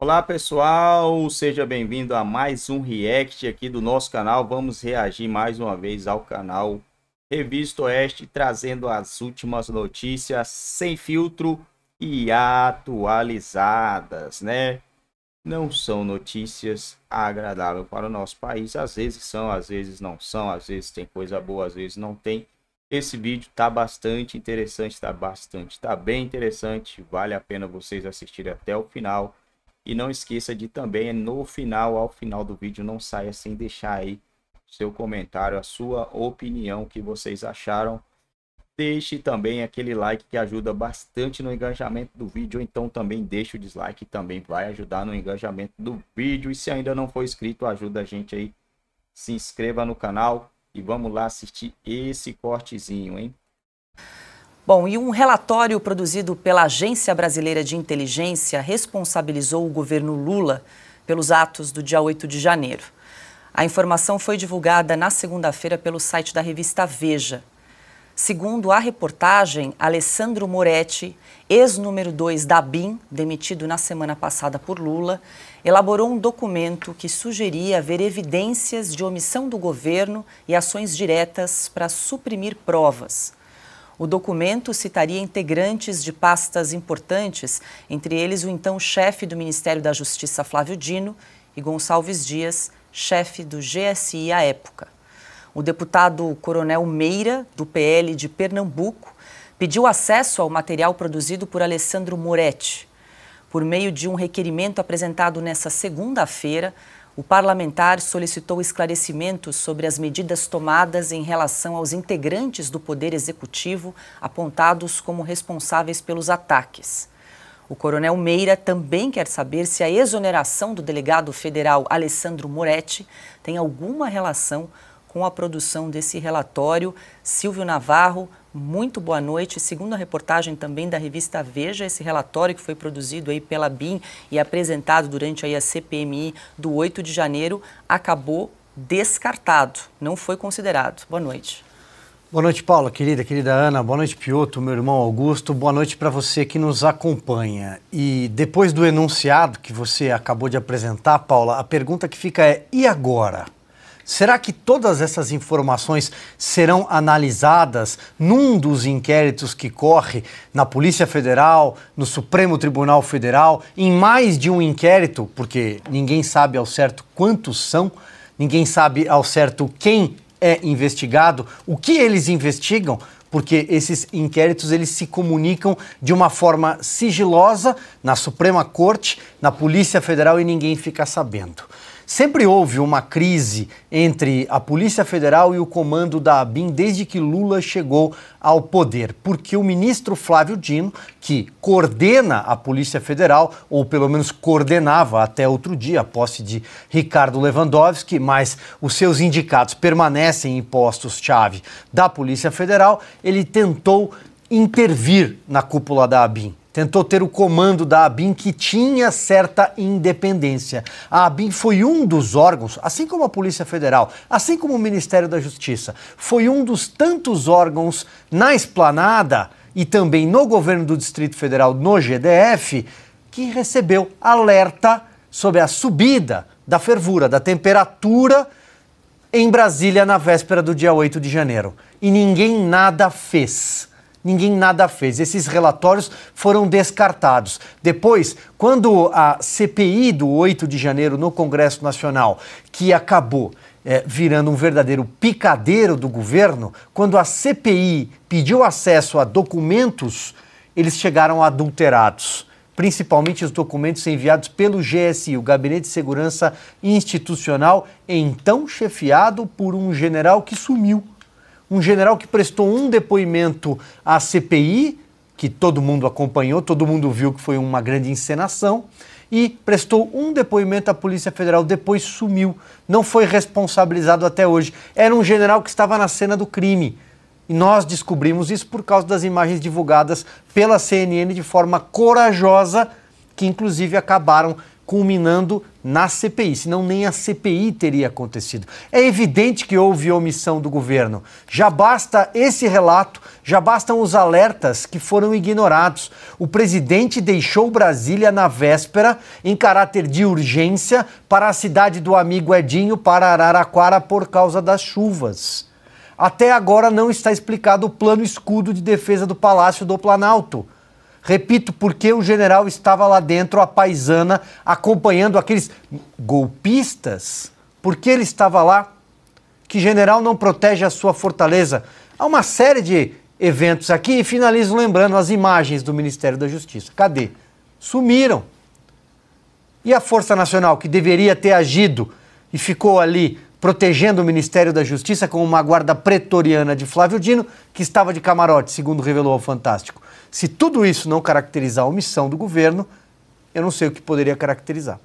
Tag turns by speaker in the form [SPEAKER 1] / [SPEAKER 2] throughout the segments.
[SPEAKER 1] Olá pessoal, seja bem-vindo a mais um react aqui do nosso canal. Vamos reagir mais uma vez ao canal Revista Oeste, trazendo as últimas notícias sem filtro e atualizadas, né? Não são notícias agradáveis para o nosso país. Às vezes são, às vezes não são, às vezes tem coisa boa, às vezes não tem. Esse vídeo tá bastante interessante, tá bastante, tá bem interessante. Vale a pena vocês assistirem até o final e não esqueça de também, no final, ao final do vídeo, não saia sem deixar aí seu comentário, a sua opinião, que vocês acharam. Deixe também aquele like que ajuda bastante no engajamento do vídeo. Então também deixe o dislike, também vai ajudar no engajamento do vídeo. E se ainda não for inscrito, ajuda a gente aí. Se
[SPEAKER 2] inscreva no canal e vamos lá assistir esse cortezinho, hein? Bom, e um relatório produzido pela Agência Brasileira de Inteligência responsabilizou o governo Lula pelos atos do dia 8 de janeiro. A informação foi divulgada na segunda-feira pelo site da revista Veja. Segundo a reportagem, Alessandro Moretti, ex-número 2 da BIM, demitido na semana passada por Lula, elaborou um documento que sugeria haver evidências de omissão do governo e ações diretas para suprimir provas. O documento citaria integrantes de pastas importantes, entre eles o então chefe do Ministério da Justiça, Flávio Dino, e Gonçalves Dias, chefe do GSI à época. O deputado Coronel Meira, do PL de Pernambuco, pediu acesso ao material produzido por Alessandro Moretti. Por meio de um requerimento apresentado nessa segunda-feira, o parlamentar solicitou esclarecimentos sobre as medidas tomadas em relação aos integrantes do Poder Executivo apontados como responsáveis pelos ataques. O coronel Meira também quer saber se a exoneração do delegado federal Alessandro Moretti tem alguma relação com a produção desse relatório. Silvio Navarro, muito boa noite. Segundo a reportagem também da revista Veja, esse relatório que foi produzido aí pela BIM e apresentado durante aí a CPMI do 8 de janeiro acabou descartado, não foi considerado. Boa noite.
[SPEAKER 3] Boa noite, Paula, querida, querida Ana. Boa noite, Pioto, meu irmão Augusto. Boa noite para você que nos acompanha. E depois do enunciado que você acabou de apresentar, Paula, a pergunta que fica é: e agora? Será que todas essas informações serão analisadas num dos inquéritos que corre na Polícia Federal, no Supremo Tribunal Federal, em mais de um inquérito? Porque ninguém sabe ao certo quantos são, ninguém sabe ao certo quem é investigado, o que eles investigam porque esses inquéritos eles se comunicam de uma forma sigilosa na Suprema Corte, na Polícia Federal e ninguém fica sabendo. Sempre houve uma crise entre a Polícia Federal e o comando da ABIN desde que Lula chegou ao poder, porque o ministro Flávio Dino, que coordena a Polícia Federal, ou pelo menos coordenava até outro dia a posse de Ricardo Lewandowski, mas os seus indicados permanecem em postos-chave da Polícia Federal, ele tentou intervir na cúpula da ABIN tentou ter o comando da ABIN, que tinha certa independência. A ABIN foi um dos órgãos, assim como a Polícia Federal, assim como o Ministério da Justiça, foi um dos tantos órgãos na esplanada e também no governo do Distrito Federal, no GDF, que recebeu alerta sobre a subida da fervura, da temperatura em Brasília na véspera do dia 8 de janeiro. E ninguém nada fez ninguém nada fez. Esses relatórios foram descartados. Depois, quando a CPI do 8 de janeiro no Congresso Nacional, que acabou é, virando um verdadeiro picadeiro do governo, quando a CPI pediu acesso a documentos, eles chegaram adulterados principalmente os documentos enviados pelo GSI, o Gabinete de Segurança Institucional, então chefiado por um general que sumiu um general que prestou um depoimento à CPI, que todo mundo acompanhou, todo mundo viu que foi uma grande encenação, e prestou um depoimento à Polícia Federal, depois sumiu, não foi responsabilizado até hoje. Era um general que estava na cena do crime. E nós descobrimos isso por causa das imagens divulgadas pela CNN de forma corajosa, que inclusive acabaram culminando na CPI, senão nem a CPI teria acontecido. É evidente que houve omissão do governo. Já basta esse relato, já bastam os alertas que foram ignorados. O presidente deixou Brasília na véspera, em caráter de urgência, para a cidade do amigo Edinho, para Araraquara, por causa das chuvas. Até agora não está explicado o plano escudo de defesa do Palácio do Planalto Repito, porque o general estava lá dentro, a paisana, acompanhando aqueles golpistas? Porque ele estava lá? Que general não protege a sua fortaleza? Há uma série de eventos aqui e finalizo lembrando as imagens do Ministério da Justiça. Cadê? Sumiram. E a Força Nacional, que deveria ter agido e ficou ali protegendo o Ministério da Justiça com uma guarda pretoriana de Flávio Dino, que estava de camarote, segundo revelou ao Fantástico. Se tudo isso não caracterizar a omissão do governo, eu não sei o que poderia caracterizar.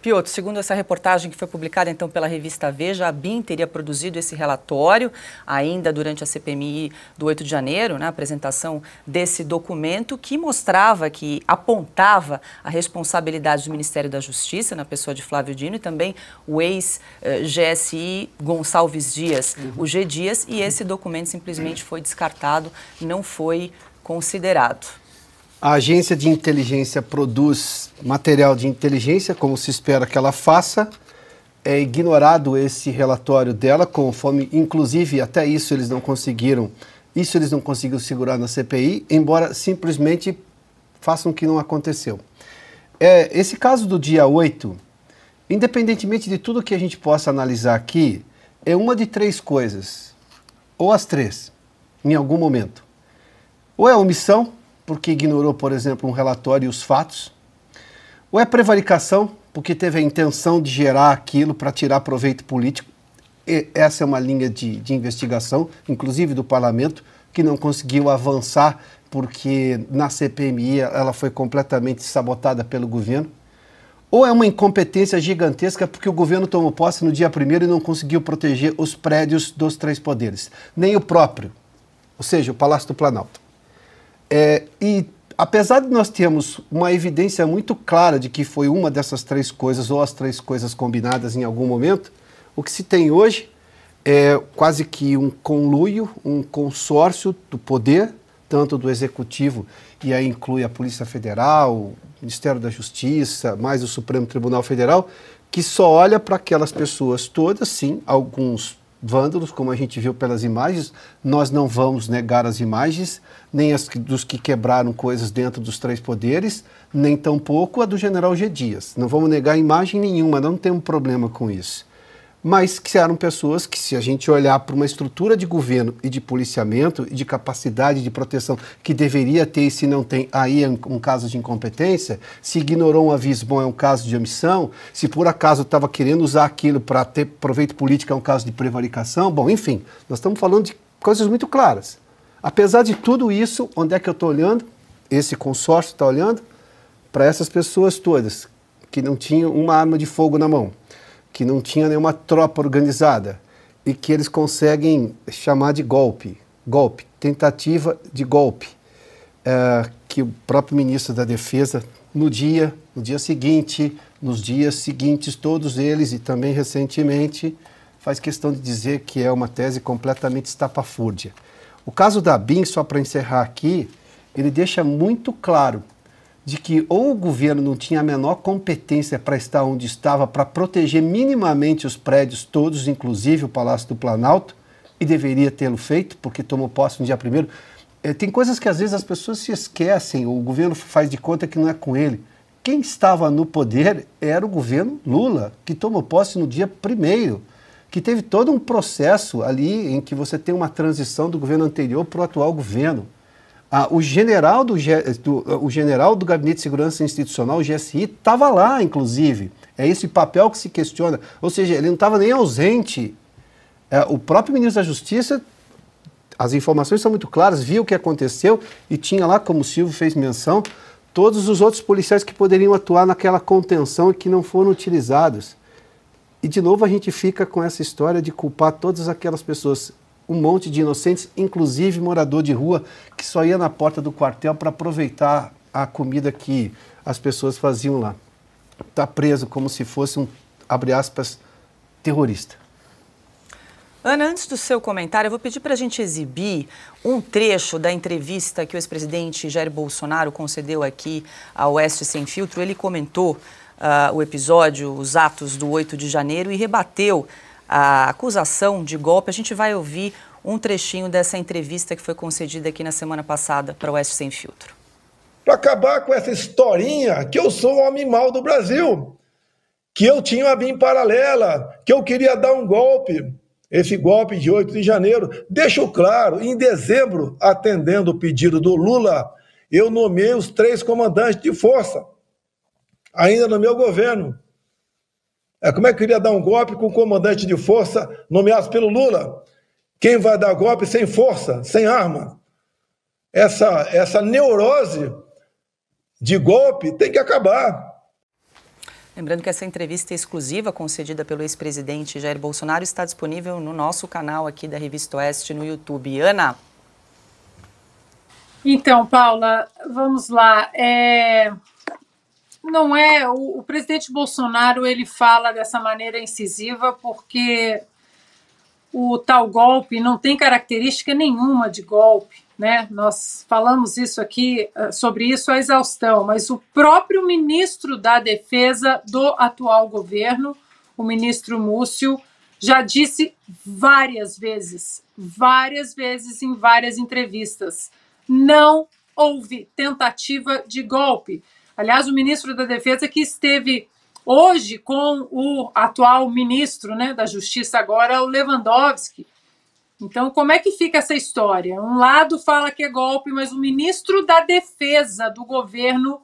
[SPEAKER 2] Piotr, segundo essa reportagem que foi publicada então pela revista Veja, a BIM teria produzido esse relatório ainda durante a CPMI do 8 de janeiro, na né, apresentação desse documento que mostrava, que apontava a responsabilidade do Ministério da Justiça, na pessoa de Flávio Dino, e também o ex-GSI Gonçalves Dias, uhum. o G. Dias, e esse documento simplesmente foi descartado, não foi considerado.
[SPEAKER 4] A agência de inteligência produz material de inteligência, como se espera que ela faça. É ignorado esse relatório dela, conforme, inclusive, até isso eles não conseguiram. Isso eles não conseguiram segurar na CPI, embora simplesmente façam que não aconteceu. É, esse caso do dia 8, independentemente de tudo que a gente possa analisar aqui, é uma de três coisas, ou as três, em algum momento. Ou é omissão, porque ignorou, por exemplo, um relatório e os fatos? Ou é prevaricação, porque teve a intenção de gerar aquilo para tirar proveito político? E essa é uma linha de, de investigação, inclusive do parlamento, que não conseguiu avançar porque na CPMI ela foi completamente sabotada pelo governo ou é uma incompetência gigantesca porque o governo tomou posse no dia primeiro e não conseguiu proteger os prédios dos três poderes, nem o próprio, ou seja, o Palácio do Planalto. É, e apesar de nós termos uma evidência muito clara de que foi uma dessas três coisas ou as três coisas combinadas em algum momento, o que se tem hoje é quase que um conluio, um consórcio do poder, tanto do executivo, e aí inclui a Polícia Federal, o Ministério da Justiça, mais o Supremo Tribunal Federal, que só olha para aquelas pessoas todas, sim, alguns vândalos, como a gente viu pelas imagens. Nós não vamos negar as imagens, nem as dos que quebraram coisas dentro dos três poderes, nem tampouco a do general G. Dias. Não vamos negar imagem nenhuma, não temos problema com isso mas que eram pessoas que, se a gente olhar para uma estrutura de governo e de policiamento e de capacidade de proteção que deveria ter e se não tem, aí é um caso de incompetência, se ignorou um aviso, bom, é um caso de omissão, se por acaso estava querendo usar aquilo para ter proveito político, é um caso de prevaricação, bom, enfim, nós estamos falando de coisas muito claras. Apesar de tudo isso, onde é que eu estou olhando? Esse consórcio está olhando para essas pessoas todas que não tinham uma arma de fogo na mão que não tinha nenhuma tropa organizada e que eles conseguem chamar de golpe, golpe, tentativa de golpe, é, que o próprio ministro da Defesa no dia, no dia seguinte, nos dias seguintes, todos eles e também recentemente faz questão de dizer que é uma tese completamente estapafúrdia. O caso da BIM, só para encerrar aqui, ele deixa muito claro de que ou o governo não tinha a menor competência para estar onde estava, para proteger minimamente os prédios todos, inclusive o Palácio do Planalto, e deveria tê-lo feito, porque tomou posse no dia primeiro. É, tem coisas que às vezes as pessoas se esquecem, o governo faz de conta que não é com ele. Quem estava no poder era o governo Lula, que tomou posse no dia primeiro, que teve todo um processo ali em que você tem uma transição do governo anterior para o atual governo. Ah, o, general do, do, o general do Gabinete de Segurança Institucional, o GSI, estava lá, inclusive. É esse papel que se questiona. Ou seja, ele não estava nem ausente. É, o próprio ministro da Justiça, as informações são muito claras, viu o que aconteceu e tinha lá, como o Silvio fez menção, todos os outros policiais que poderiam atuar naquela contenção e que não foram utilizados. E de novo a gente fica com essa história de culpar todas aquelas pessoas um monte de inocentes, inclusive morador de rua, que só ia na porta do quartel para aproveitar a comida que as pessoas faziam lá. Está preso como se fosse um, abre aspas, terrorista.
[SPEAKER 2] Ana, antes do seu comentário, eu vou pedir para a gente exibir um trecho da entrevista que o ex-presidente Jair Bolsonaro concedeu aqui ao Oeste Sem Filtro. Ele comentou uh, o episódio, os atos do 8 de janeiro e rebateu a acusação de golpe. A gente vai ouvir um trechinho dessa entrevista que foi concedida aqui na semana passada para o Oeste Sem Filtro.
[SPEAKER 4] Para acabar com essa historinha que eu sou o homem mau do Brasil, que eu tinha uma BIM paralela, que eu queria dar um golpe, esse golpe de 8 de janeiro. Deixo claro, em dezembro, atendendo o pedido do Lula, eu nomeei os três comandantes de força, ainda no meu governo. É, como é que iria dar um golpe com o comandante de força nomeado pelo Lula? Quem vai dar golpe sem força, sem arma? Essa, essa neurose de golpe tem que acabar.
[SPEAKER 2] Lembrando que essa entrevista exclusiva concedida pelo ex-presidente Jair Bolsonaro está disponível no nosso canal aqui da Revista Oeste no YouTube. Ana.
[SPEAKER 5] Então, Paula, vamos lá. É não é. O, o, presidente Bolsonaro ele fala dessa maneira incisiva porque o tal golpe não tem característica nenhuma de golpe, né? Nós falamos isso aqui eh, sobre isso a exaustão, mas o próprio ministro da Defesa do atual governo, o ministro Múcio, já disse várias vezes, várias vezes em várias entrevistas, não houve tentativa de golpe Aliás, o ministro da Defesa que esteve hoje com o atual ministro né, da Justiça agora, o Lewandowski. Então, como é que fica essa história? Um lado fala que é golpe, mas o ministro da Defesa do governo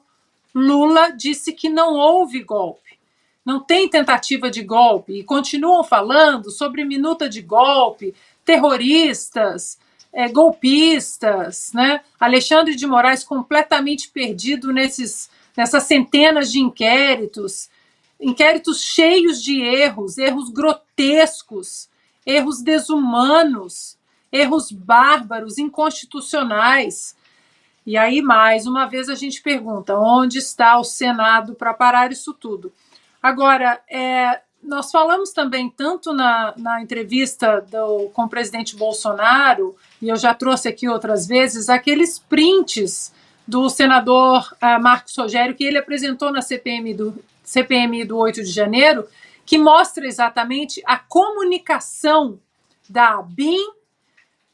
[SPEAKER 5] Lula disse que não houve golpe. Não tem tentativa de golpe. E continuam falando sobre minuta de golpe, terroristas, é, golpistas, né? Alexandre de Moraes completamente perdido nesses nessas centenas de inquéritos, inquéritos cheios de erros, erros grotescos, erros desumanos, erros bárbaros, inconstitucionais. E aí, mais uma vez, a gente pergunta: onde está o Senado para parar isso tudo? Agora, é, nós falamos também tanto na, na entrevista do, com o presidente Bolsonaro, e eu já trouxe aqui outras vezes, aqueles prints do senador uh, Marcos Rogério, que ele apresentou na CPM do, CPMI do 8 de janeiro, que mostra exatamente a comunicação da BIM,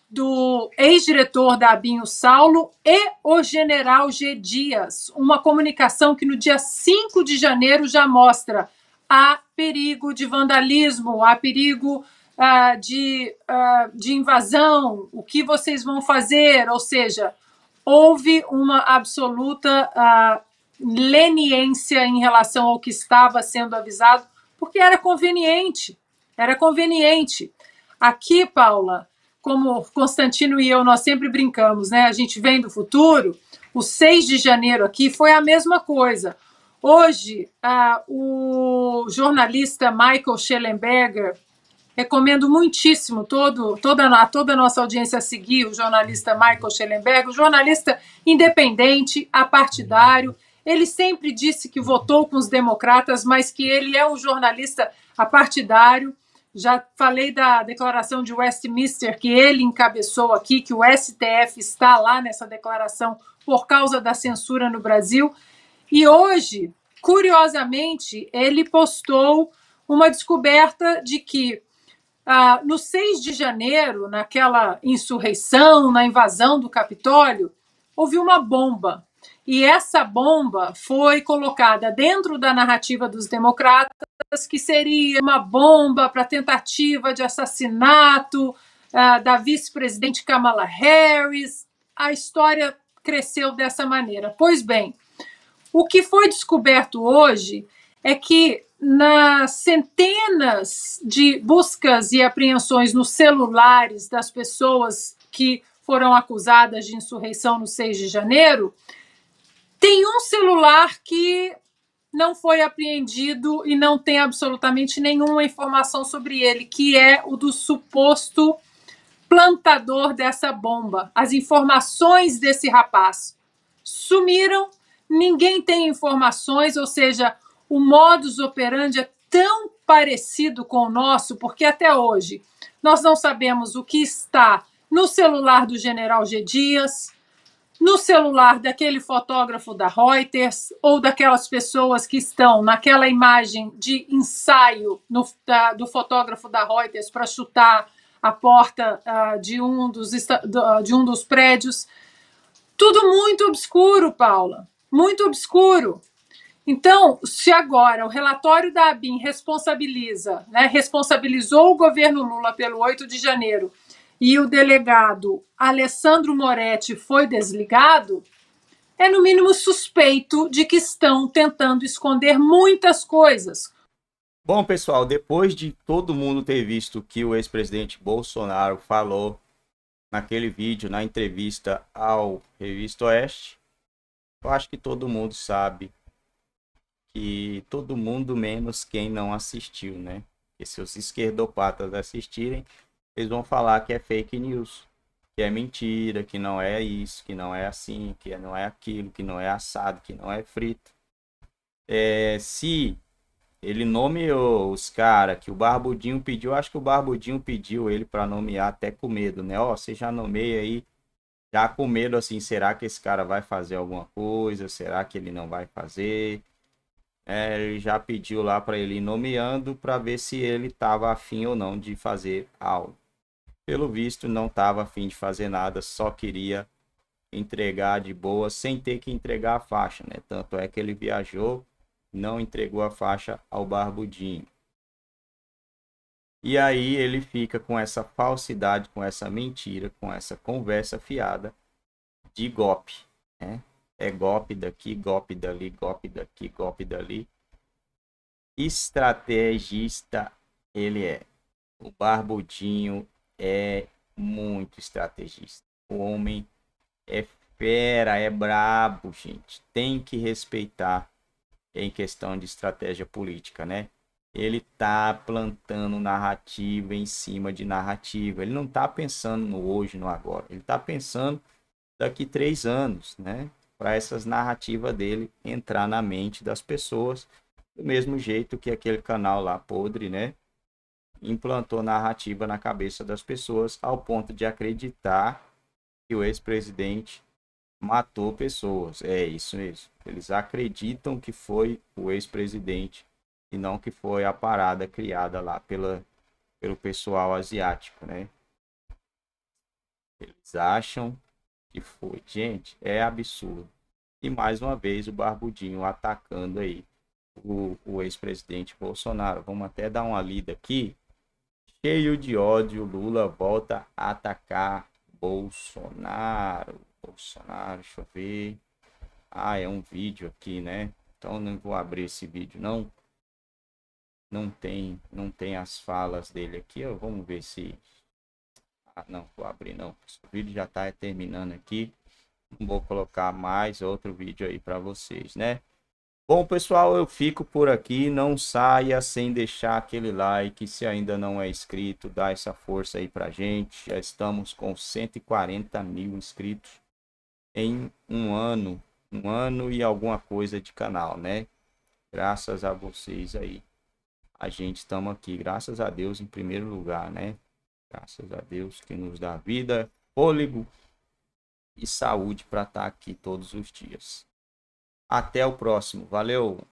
[SPEAKER 5] do ex-diretor da ABIN, o Saulo, e o general G. Dias. Uma comunicação que no dia 5 de janeiro já mostra há perigo de vandalismo, há perigo uh, de, uh, de invasão, o que vocês vão fazer, ou seja, houve uma absoluta uh, leniência em relação ao que estava sendo avisado, porque era conveniente. Era conveniente. Aqui, Paula, como Constantino e eu, nós sempre brincamos, né? A gente vem do futuro. O 6 de janeiro aqui foi a mesma coisa. Hoje, uh, o jornalista Michael Schellenberger Recomendo muitíssimo todo, toda, a, toda a nossa audiência a seguir o jornalista Michael Schellenberg, o jornalista independente, apartidário. Ele sempre disse que votou com os democratas, mas que ele é um jornalista apartidário. Já falei da declaração de Westminster que ele encabeçou aqui, que o STF está lá nessa declaração por causa da censura no Brasil. E hoje, curiosamente, ele postou uma descoberta de que ah, no 6 de janeiro, naquela insurreição, na invasão do Capitólio, houve uma bomba. E essa bomba foi colocada dentro da narrativa dos democratas, que seria uma bomba para tentativa de assassinato ah, da vice-presidente Kamala Harris. A história cresceu dessa maneira. Pois bem, o que foi descoberto hoje é que nas centenas de buscas e apreensões nos celulares das pessoas que foram acusadas de insurreição no 6 de janeiro, tem um celular que não foi apreendido e não tem absolutamente nenhuma informação sobre ele, que é o do suposto plantador dessa bomba. As informações desse rapaz sumiram, ninguém tem informações, ou seja, o modus operandi é tão parecido com o nosso, porque até hoje nós não sabemos o que está no celular do general G. Dias, no celular daquele fotógrafo da Reuters ou daquelas pessoas que estão naquela imagem de ensaio no, da, do fotógrafo da Reuters para chutar a porta uh, de, um dos, ah, de um dos prédios. Tudo muito obscuro, Paula, muito obscuro. Então, se agora o relatório da ABIN responsabiliza, né, responsabilizou o governo Lula pelo 8 de janeiro e o delegado Alessandro Moretti foi desligado, é no mínimo suspeito de que estão tentando esconder muitas coisas.
[SPEAKER 1] Bom, pessoal, depois de todo mundo ter visto o que o ex-presidente Bolsonaro falou naquele vídeo, na entrevista ao Revista Oeste, eu acho que todo mundo sabe que todo mundo, menos quem não assistiu, né? E se os esquerdopatas assistirem, eles vão falar que é fake news, que é mentira, que não é isso, que não é assim, que não é aquilo, que não é assado, que não é frito. É, se ele nomeou os caras que o Barbudinho pediu, acho que o Barbudinho pediu ele para nomear até com medo, né? Ó, você já nomeia aí, já com medo assim, será que esse cara vai fazer alguma coisa? Será que ele não vai fazer? é, ele já pediu lá para ele nomeando para ver se ele estava afim ou não de fazer algo. Pelo visto, não estava afim de fazer nada, só queria entregar de boa sem ter que entregar a faixa, né? Tanto é que ele viajou, não entregou a faixa ao Barbudinho. E aí ele fica com essa falsidade, com essa mentira, com essa conversa fiada de golpe, né? é golpe daqui, golpe dali, golpe daqui, golpe dali. Estrategista ele é. O Barbudinho é muito estrategista. O homem é fera, é brabo, gente. Tem que respeitar em questão de estratégia política, né? Ele tá plantando narrativa em cima de narrativa. Ele não tá pensando no hoje, no agora. Ele tá pensando daqui três anos, né? para essas narrativas dele entrar na mente das pessoas, do mesmo jeito que aquele canal lá podre, né? Implantou narrativa na cabeça das pessoas ao ponto de acreditar que o ex-presidente matou pessoas. É isso mesmo. Eles acreditam que foi o ex-presidente e não que foi a parada criada lá pela, pelo pessoal asiático, né? Eles acham que foi. Gente, é absurdo. E mais uma vez o Barbudinho atacando aí o, o ex-presidente Bolsonaro. Vamos até dar uma lida aqui. Cheio de ódio, Lula volta a atacar Bolsonaro. Bolsonaro, deixa eu ver. Ah, é um vídeo aqui, né? Então não vou abrir esse vídeo não. Não tem, não tem as falas dele aqui. Ó. Vamos ver se ah, não, vou abrir não. O vídeo já está terminando aqui. Vou colocar mais outro vídeo aí para vocês, né? Bom, pessoal, eu fico por aqui. Não saia sem deixar aquele like. Se ainda não é inscrito, dá essa força aí pra gente. Já estamos com 140 mil inscritos em um ano. Um ano e alguma coisa de canal, né? Graças a vocês aí. A gente estamos aqui, graças a Deus, em primeiro lugar, né? Graças a Deus que nos dá vida, fôlego e saúde para estar tá aqui todos os dias. Até o próximo. Valeu!